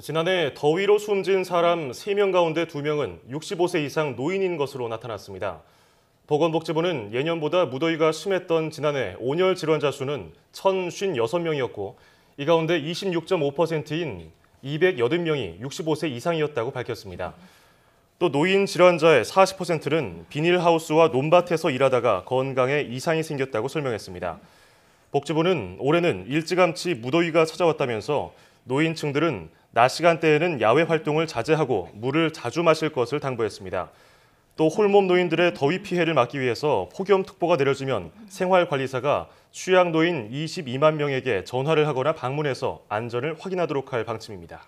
지난해 더위로 숨진 사람 3명 가운데 2명은 65세 이상 노인인 것으로 나타났습니다. 보건복지부는 예년보다 무더위가 심했던 지난해 온열 질환자 수는 1,056명이었고 이 가운데 26.5%인 280명이 65세 이상이었다고 밝혔습니다. 또 노인 질환자의 40%는 비닐하우스와 논밭에서 일하다가 건강에 이상이 생겼다고 설명했습니다. 복지부는 올해는 일찌감치 무더위가 찾아왔다면서 노인층들은 낮 시간대에는 야외 활동을 자제하고 물을 자주 마실 것을 당부했습니다. 또 홀몸 노인들의 더위 피해를 막기 위해서 폭염특보가 내려지면 생활관리사가 취약 노인 22만 명에게 전화를 하거나 방문해서 안전을 확인하도록 할 방침입니다.